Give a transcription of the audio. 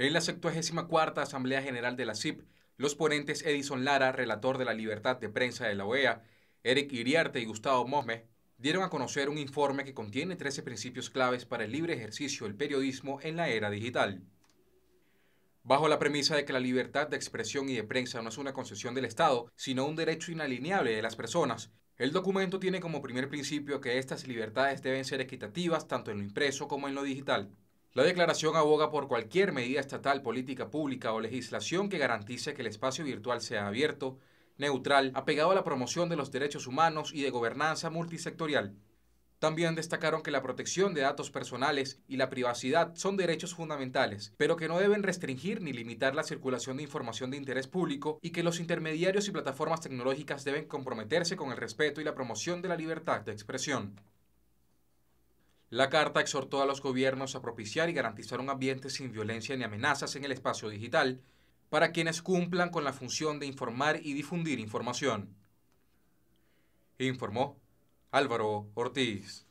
En la 74 Asamblea General de la CIP, los ponentes Edison Lara, relator de la libertad de prensa de la OEA, Eric Iriarte y Gustavo Mosme, dieron a conocer un informe que contiene 13 principios claves para el libre ejercicio del periodismo en la era digital. Bajo la premisa de que la libertad de expresión y de prensa no es una concesión del Estado, sino un derecho inalineable de las personas, el documento tiene como primer principio que estas libertades deben ser equitativas tanto en lo impreso como en lo digital. La declaración aboga por cualquier medida estatal, política pública o legislación que garantice que el espacio virtual sea abierto, neutral, apegado a la promoción de los derechos humanos y de gobernanza multisectorial. También destacaron que la protección de datos personales y la privacidad son derechos fundamentales, pero que no deben restringir ni limitar la circulación de información de interés público y que los intermediarios y plataformas tecnológicas deben comprometerse con el respeto y la promoción de la libertad de expresión. La carta exhortó a los gobiernos a propiciar y garantizar un ambiente sin violencia ni amenazas en el espacio digital para quienes cumplan con la función de informar y difundir información. Informó Álvaro Ortiz.